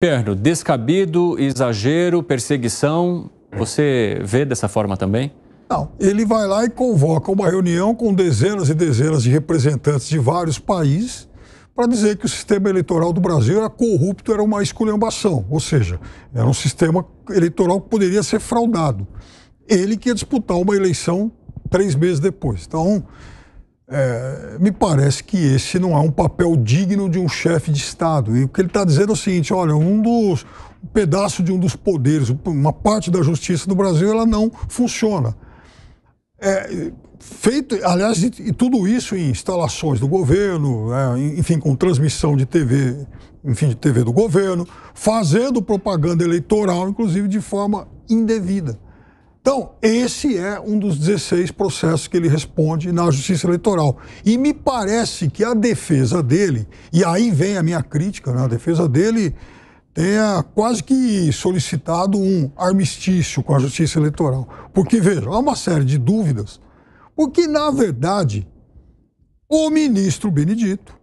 Perno, descabido, exagero, perseguição, você vê dessa forma também? Não, ele vai lá e convoca uma reunião com dezenas e dezenas de representantes de vários países para dizer que o sistema eleitoral do Brasil era corrupto, era uma esculhambação, ou seja, era um sistema eleitoral que poderia ser fraudado. Ele que ia disputar uma eleição três meses depois. Então, é, me parece que esse não é um papel digno de um chefe de Estado. E o que ele está dizendo é o seguinte: olha, um dos um pedaço de um dos poderes, uma parte da justiça do Brasil, ela não funciona. É, feito, aliás, e, e, tudo isso em instalações do governo, é, enfim, com transmissão de TV, enfim, de TV do governo, fazendo propaganda eleitoral, inclusive de forma indevida. Então, esse é um dos 16 processos que ele responde na Justiça Eleitoral. E me parece que a defesa dele, e aí vem a minha crítica, né? a defesa dele tenha quase que solicitado um armistício com a Justiça Eleitoral. Porque, veja, há uma série de dúvidas. Porque, na verdade, o ministro Benedito,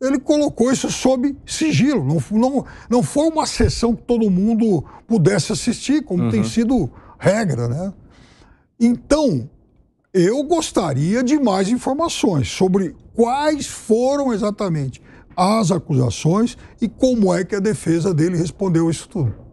ele colocou isso sob sigilo. Não, não, não foi uma sessão que todo mundo pudesse assistir, como uhum. tem sido regra, né? Então, eu gostaria de mais informações sobre quais foram exatamente as acusações e como é que a defesa dele respondeu isso tudo.